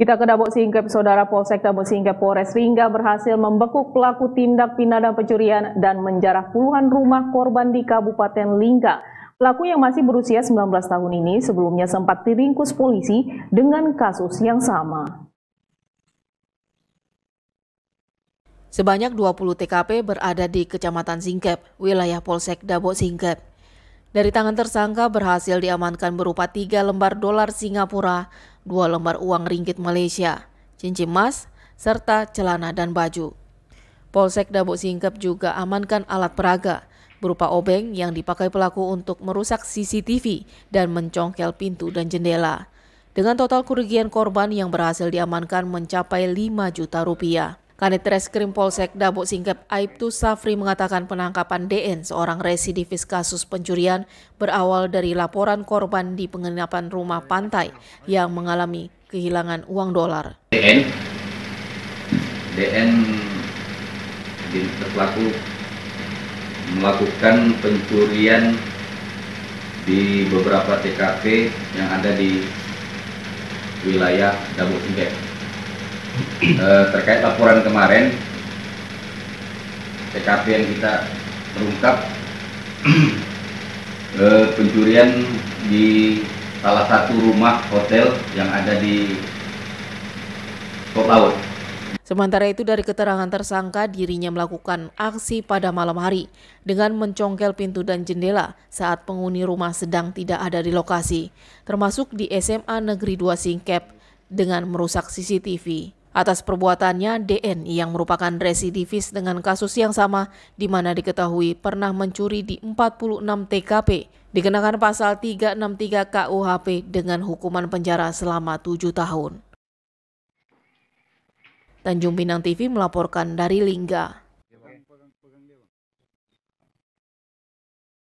Kita ke Dabok Singkep, Saudara Polsek Dabok Singkep Polres Ringga berhasil membekuk pelaku tindak pidana pencurian dan menjarah puluhan rumah korban di Kabupaten Lingga. Pelaku yang masih berusia 19 tahun ini sebelumnya sempat diringkus polisi dengan kasus yang sama. Sebanyak 20 TKP berada di Kecamatan Singkep, wilayah Polsek Dabok Singkep. Dari tangan tersangka berhasil diamankan berupa tiga lembar dolar Singapura, dua lembar uang ringgit Malaysia, cincin emas, serta celana dan baju. Polsek Dabo Singkep juga amankan alat peraga berupa obeng yang dipakai pelaku untuk merusak CCTV dan mencongkel pintu dan jendela. Dengan total kerugian korban yang berhasil diamankan mencapai 5 juta rupiah. Kanit Reskrim Polsek Dabuk Singkep Aibtu Safri mengatakan penangkapan DN seorang residivis kasus pencurian berawal dari laporan korban di penginapan rumah pantai yang mengalami kehilangan uang dolar. DN DN pelaku melakukan pencurian di beberapa TKP yang ada di wilayah Dabuk Singkep eh, terkait laporan kemarin TKP yang kita terungkap eh, pencurian di salah satu rumah hotel yang ada di kota Laut. Sementara itu dari keterangan tersangka dirinya melakukan aksi pada malam hari dengan mencongkel pintu dan jendela saat penghuni rumah sedang tidak ada di lokasi, termasuk di SMA Negeri 2 Singkep dengan merusak CCTV. Atas perbuatannya, DN yang merupakan residivis dengan kasus yang sama di mana diketahui pernah mencuri di 46 TKP dikenakan pasal 363 KUHP dengan hukuman penjara selama tujuh tahun. Tanjung Pinang TV melaporkan dari Lingga.